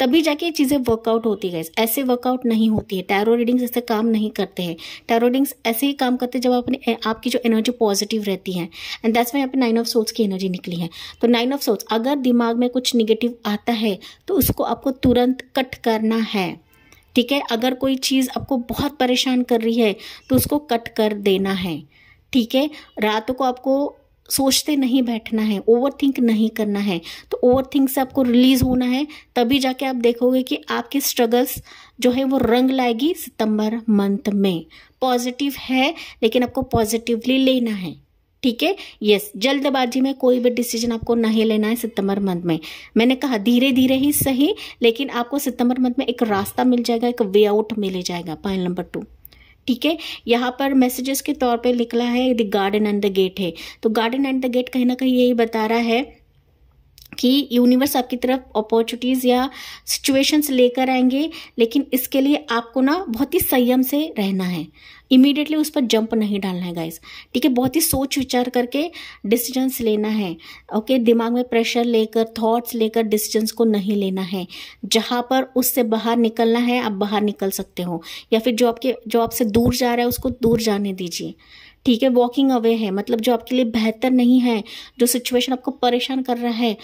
तभी जाके ये चीज़ें वर्कआउट होती है ऐसे वर्कआउट नहीं होती है टैरो रीडिंग्स ऐसे काम नहीं करते हैं टैरो रीडिंग्स ऐसे ही काम करते हैं जब अपने आपकी जो एनर्जी पॉजिटिव रहती है एंड दैट्स वाई यहाँ पे नाइन ऑफ सोल्स की एनर्जी निकली है तो नाइन ऑफ सोल्स अगर दिमाग में कुछ निगेटिव आता है तो उसको आपको तुरंत कट करना है ठीक है अगर कोई चीज़ आपको बहुत परेशान कर रही है तो उसको कट कर देना है ठीक है रात को आपको सोचते नहीं बैठना है ओवर थिंक नहीं करना है तो ओवर थिंक से आपको रिलीज होना है तभी जाके आप देखोगे कि आपकी स्ट्रगल्स जो है वो रंग लाएगी सितंबर मंथ में पॉजिटिव है लेकिन आपको पॉजिटिवली लेना है ठीक है यस जल्दबाजी में कोई भी डिसीजन आपको नहीं लेना है सितंबर मंथ में मैंने कहा धीरे धीरे ही सही लेकिन आपको सितंबर मंथ में एक रास्ता मिल जाएगा एक वे आउट मिल जाएगा पॉइंट नंबर टू ठीक है यहाँ पर मैसेजेस के तौर पे निकला है the garden and the gate है तो गार्डन एंड द गेट कहीं ना कहीं यही बता रहा है कि यूनिवर्स आपकी तरफ अपॉर्चुनिटीज़ या सिचुएशंस लेकर आएंगे लेकिन इसके लिए आपको ना बहुत ही संयम से रहना है इमीडिएटली उस पर जंप नहीं डालना है गाइस ठीक है बहुत ही सोच विचार करके डिसीजंस लेना है ओके दिमाग में प्रेशर लेकर थॉट्स लेकर डिसीजंस को नहीं लेना है जहाँ पर उससे बाहर निकलना है आप बाहर निकल सकते हो या फिर जो आपके जो आपसे दूर जा रहा है उसको दूर जाने दीजिए ठीक है वॉकिंग अवे है मतलब जो आपके लिए बेहतर नहीं है जो सिचुएशन आपको परेशान कर रहा है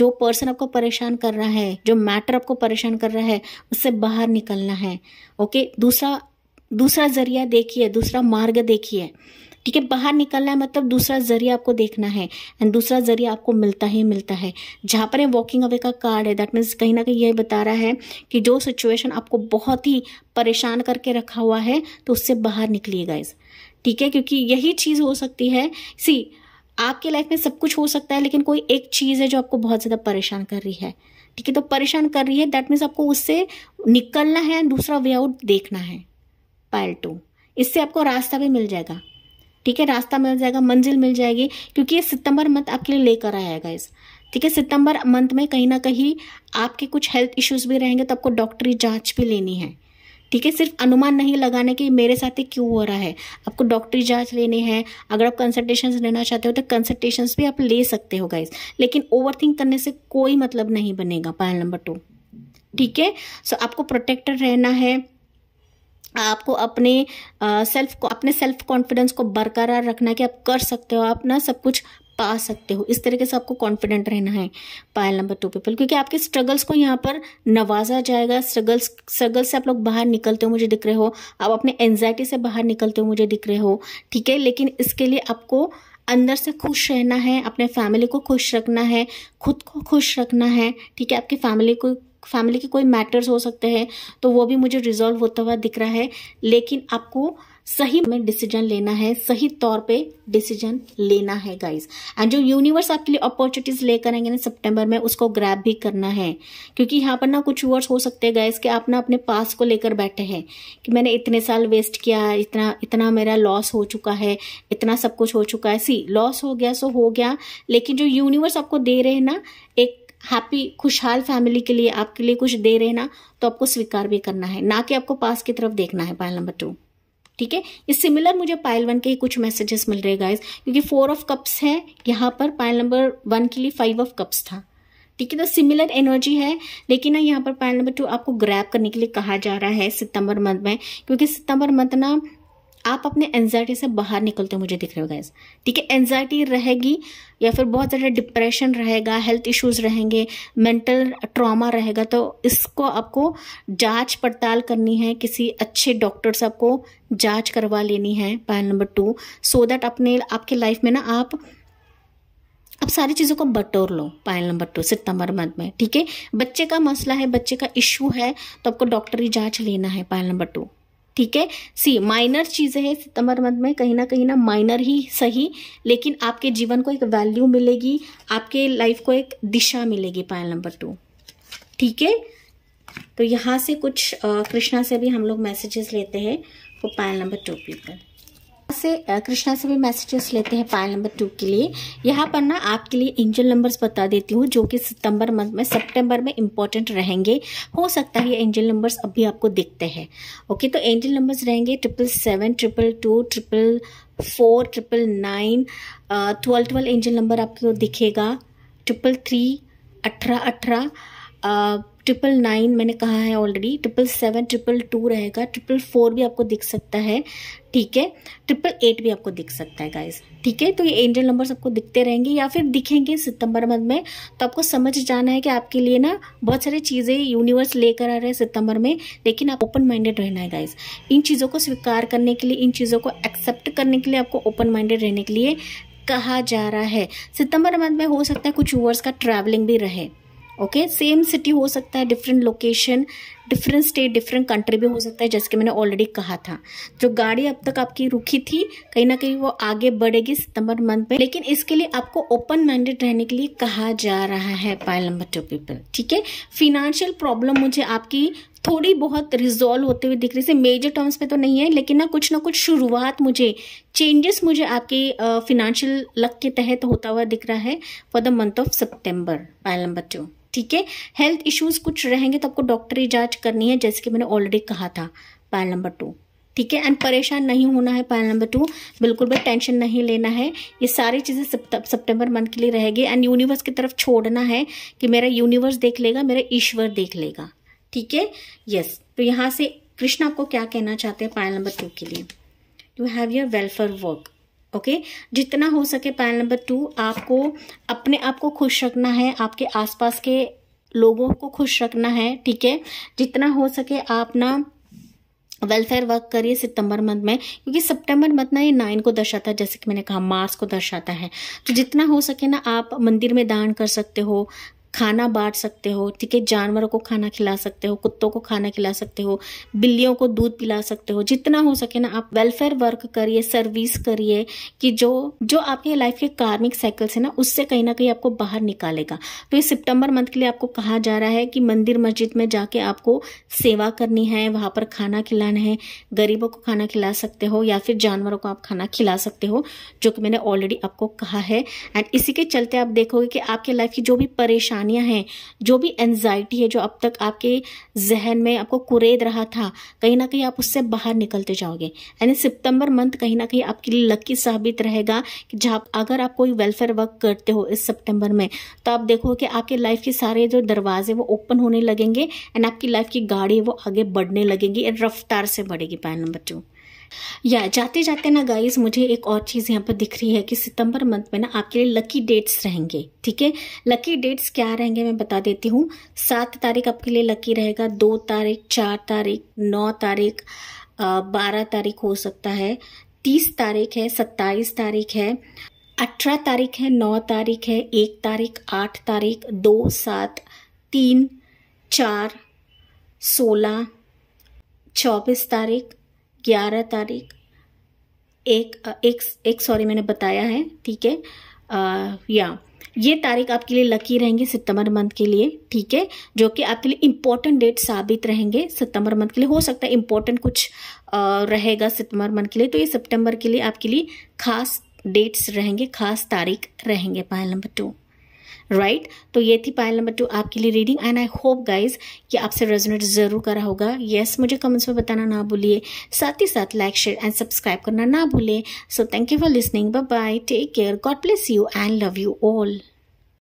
जो पर्सन आपको परेशान कर रहा है जो मैटर आपको परेशान कर रहा है उससे बाहर निकलना है ओके दूसरा दूसरा जरिया देखिए दूसरा मार्ग देखिए ठीक है बाहर निकलना है मतलब दूसरा जरिया आपको देखना है एंड दूसरा जरिया आपको मिलता ही मिलता है जहाँ पर वॉकिंग अवे का कार्ड है दैट मीन्स कहीं ना कहीं यह बता रहा है कि जो सिचुएशन आपको बहुत ही परेशान करके रखा हुआ है तो उससे बाहर निकलिए गाइज़ ठीक है क्योंकि यही चीज़ हो सकती है सी आपके लाइफ में सब कुछ हो सकता है लेकिन कोई एक चीज़ है जो आपको बहुत ज़्यादा परेशान कर रही है ठीक है तो परेशान कर रही है दैट मीन्स आपको उससे निकलना है दूसरा वे आउट देखना है पायल टू इससे आपको रास्ता भी मिल जाएगा ठीक है रास्ता मिल जाएगा मंजिल मिल जाएगी क्योंकि ये सितंबर मंथ आपके लिए लेकर आएगा इस ठीक है सितंबर मंथ में कहीं ना कहीं आपके कुछ हेल्थ इश्यूज भी रहेंगे तो आपको डॉक्टरी जांच भी लेनी है ठीक है सिर्फ अनुमान नहीं लगाना कि मेरे साथ ये क्यों हो रहा है आपको डॉक्टरी जांच लेने है अगर आप कंसल्टेशंस लेना चाहते हो तो कंसल्टेशंस भी आप ले सकते हो गाइज लेकिन ओवरथिंक करने से कोई मतलब नहीं बनेगा पायल नंबर टू ठीक है सो आपको प्रोटेक्टर रहना है आपको अपने सेल्फ को अपने सेल्फ कॉन्फिडेंस को बरकरार रखना कि आप कर सकते हो आप ना सब कुछ पा सकते हो इस तरीके से आपको कॉन्फिडेंट रहना है पायल नंबर टू पीपल क्योंकि आपके स्ट्रगल्स को यहाँ पर नवाजा जाएगा स्ट्रगल्स स्ट्रगल से आप लोग बाहर निकलते हो मुझे दिख रहे हो आप अपने एनजाइटी से बाहर निकलते हो मुझे दिख रहे हो ठीक है लेकिन इसके लिए आपको अंदर से खुश रहना है अपने फैमिली को खुश रखना है खुद को खुश रखना है ठीक है आपकी फैमिली को फैमिली के कोई मैटर्स हो सकते हैं तो वो भी मुझे रिजॉल्व होता हुआ दिख रहा है लेकिन आपको सही में डिसीजन लेना है सही तौर पे डिसीजन लेना है गाइस एंड जो यूनिवर्स आपके लिए अपॉर्चुनिटीज लेकर आएंगे ना सितंबर में उसको ग्रैप भी करना है क्योंकि यहाँ पर ना कुछ वर्ड्स हो सकते हैं गाइस कि आप ना अपने पास को लेकर बैठे हैं कि मैंने इतने साल वेस्ट किया इतना इतना मेरा लॉस हो चुका है इतना सब कुछ हो चुका है सी लॉस हो गया सो हो गया लेकिन जो यूनिवर्स आपको दे रहे हैं ना एक हैप्पी खुशहाल फैमिली के लिए आपके लिए कुछ दे रहे ना तो आपको स्वीकार भी करना है ना कि आपको पास की तरफ देखना है पॉइंट नंबर टू ठीक है ये सिमिलर मुझे पायल वन के ही कुछ मैसेजेस मिल रहे गाइज क्योंकि फोर ऑफ कप्स है यहाँ पर पायल नंबर वन के लिए फाइव ऑफ कप्स था ठीक है तो सिमिलर एनर्जी है लेकिन ना यहाँ पर पायल नंबर टू आपको ग्रैप करने के लिए कहा जा रहा है सितंबर मंथ में क्योंकि सितंबर मंथ ना आप अपने एनजाइटी से बाहर निकलते हुए मुझे दिख रहे हो गैस ठीक है एनजाइटी रहेगी या फिर बहुत ज़्यादा डिप्रेशन रहेगा हेल्थ इश्यूज़ रहेंगे मेंटल ट्रॉमा रहेगा तो इसको आपको जांच पड़ताल करनी है किसी अच्छे डॉक्टर से आपको जांच करवा लेनी है point number two so that अपने आपके लाइफ में ना आप अब सारी चीज़ों को बटोर लो पायल नंबर टू सितंबर मंथ में ठीक है बच्चे का मसला है बच्चे का इश्यू है तो आपको डॉक्टरी जांच लेना है पायल नंबर टू ठीक है सी माइनर चीज़ें हैं सितंबर मंथ में कहीं ना कहीं ना माइनर ही सही लेकिन आपके जीवन को एक वैल्यू मिलेगी आपके लाइफ को एक दिशा मिलेगी पायल नंबर टू ठीक है तो यहाँ से कुछ कृष्णा से भी हम लोग मैसेजेस लेते हैं वो पायल नंबर टू पीपल से कृष्णा से भी मैसेजेस लेते हैं पायल नंबर टू के लिए यहाँ पर ना आपके लिए एंजल नंबर्स बता देती हूँ जो कि सितंबर मंथ में सितंबर में इंपॉर्टेंट रहेंगे हो सकता है ये एंजल नंबर्स अभी आपको दिखते हैं ओके तो एंजल नंबर्स रहेंगे triple seven triple two triple four triple nine twelve twelve angel number आपको दिखेगा ट्रिपल थ्री अठारह अठारह ट्रिपल नाइन मैंने कहा है already triple seven triple two रहेगा ट्रिपल फोर भी आपको दिख सकता है ठीक है ट्रिपल एट भी आपको दिख सकता है गाइज ठीक है तो ये एंजल नंबर्स आपको दिखते रहेंगे या फिर दिखेंगे सितंबर मंथ में तो आपको समझ जाना है कि आपके लिए ना बहुत सारी चीज़ें यूनिवर्स लेकर आ रहे हैं सितंबर में लेकिन आप ओपन माइंडेड रहना है गाइज इन चीज़ों को स्वीकार करने के लिए इन चीज़ों को एक्सेप्ट करने के लिए आपको ओपन माइंडेड रहने के लिए कहा जा रहा है सितंबर मंथ में हो सकता है कुछ ओवर्स का ट्रैवलिंग भी रहे ओके सेम सिटी हो सकता है different location different state different country भी हो सकता है जैसे कि मैंने ऑलरेडी कहा था जो गाड़ी अब तक आपकी रुकी थी कहीं ना कहीं वो आगे बढ़ेगी सितंबर मंथ में लेकिन इसके लिए आपको ओपन माइंडेड रहने के लिए कहा जा रहा है पायल नंबर टू पीपल ठीक है फिनेंशियल प्रॉब्लम मुझे आपकी थोड़ी बहुत रिजोल्व होते हुए दिख रही है मेजर टर्म्स पे तो नहीं है लेकिन ना कुछ ना कुछ शुरुआत मुझे चेंजेस मुझे आपके फिनेंशियल लक के तहत होता हुआ दिख रहा है फॉर द मंथ ऑफ सितंबर पायल नंबर टू ठीक है हेल्थ इश्यूज कुछ रहेंगे तो आपको डॉक्टरी जांच करनी है जैसे कि मैंने ऑलरेडी कहा था पायल नंबर टू ठीक है एंड परेशान नहीं होना है पायल नंबर टू बिल्कुल भी टेंशन नहीं लेना है ये सारी चीज़ें सितंबर मंथ के लिए रहेगी एंड यूनिवर्स की तरफ छोड़ना है कि मेरा यूनिवर्स देख लेगा मेरा ईश्वर देख लेगा ठीक है यस तो यहाँ से कृष्ण आपको क्या कहना चाहते हैं पायल नंबर टू के लिए you have your welfare work okay okay? जितना हो सके पैनल नंबर टू आपको अपने आप को खुश रखना है आपके आसपास के लोगों को खुश रखना है ठीक है जितना हो सके आप ना वेलफेयर वर्क करिए सितंबर मंथ में क्योंकि सितंबर मंथ ना ये नाइन को दर्शाता है जैसे कि मैंने कहा मार्स को दर्शाता है तो जितना हो सके ना आप मंदिर में दान कर सकते हो खाना बांट सकते हो ठीक है जानवरों को खाना खिला सकते हो कुत्तों को खाना खिला सकते हो बिल्लियों को दूध पिला सकते हो जितना हो सके ना आप वेलफेयर वर्क करिए सर्विस करिए कि जो जो आपके लाइफ के कार्मिक साइकिल्स है ना उससे कहीं ना कहीं आपको बाहर निकालेगा तो ये सितंबर मंथ के लिए आपको कहा जा रहा है कि मंदिर मस्जिद में जाके आपको सेवा करनी है वहां पर खाना खिलाना है गरीबों को खाना खिला सकते हो या फिर जानवरों को आप खाना खिला सकते हो जो कि मैंने ऑलरेडी आपको कहा है एंड इसी के चलते आप देखोगे कि आपके लाइफ की जो भी परेशानी परेशानियां हैं जो भी एनजाइटी है जो अब तक आपके जहन में आपको कुरेद रहा था कहीं ना कहीं आप उससे बाहर निकलते जाओगे यानी सितंबर मंथ कहीं ना कहीं आपके लिए लकी साबित रहेगा कि जहाँ अगर आप कोई वेलफेयर वर्क करते हो इस सितंबर में तो आप देखो कि आपके लाइफ के सारे जो दरवाजे वो ओपन होने लगेंगे एंड आपकी लाइफ की गाड़ी वो आगे बढ़ने लगेगी एंड रफ्तार से बढ़ेगी पैन नंबर टू या जाते जाते ना गाइज मुझे एक और चीज़ यहाँ पर दिख रही है कि सितंबर मंथ में ना आपके लिए लकी डेट्स रहेंगे ठीक है लकी डेट्स क्या रहेंगे मैं बता देती हूँ सात तारीख आपके लिए लकी रहेगा दो तारीख चार तारीख नौ तारीख बारह तारीख हो सकता है तीस तारीख है सत्ताईस तारीख है अठारह तारीख है नौ तारीख है एक तारीख आठ तारीख दो सात तीन चार सोलह चौबीस तारीख ग्यारह तारीख एक एक एक सॉरी मैंने बताया है ठीक है या ये तारीख आपके लिए लकी रहेंगे सितंबर मंथ के लिए ठीक है जो कि आपके लिए इम्पोर्टेंट डेट साबित रहेंगे सितंबर मंथ के लिए हो सकता है इम्पोर्टेंट कुछ रहेगा सितंबर मंथ के लिए तो ये सितंबर के लिए आपके लिए खास डेट्स रहेंगे खास तारीख रहेंगे pile number two right right? तो ये थी पायल नंबर टू आपके लिए reading and I hope guys कि आपसे रेजोनेट ज़रूर करा होगा येस yes, मुझे कमेंट्स में बताना ना भूलिए साथ ही साथ लाइक शेयर एंड सब्सक्राइब करना ना भूलें so thank you for listening bye bye take care God bless you and love you all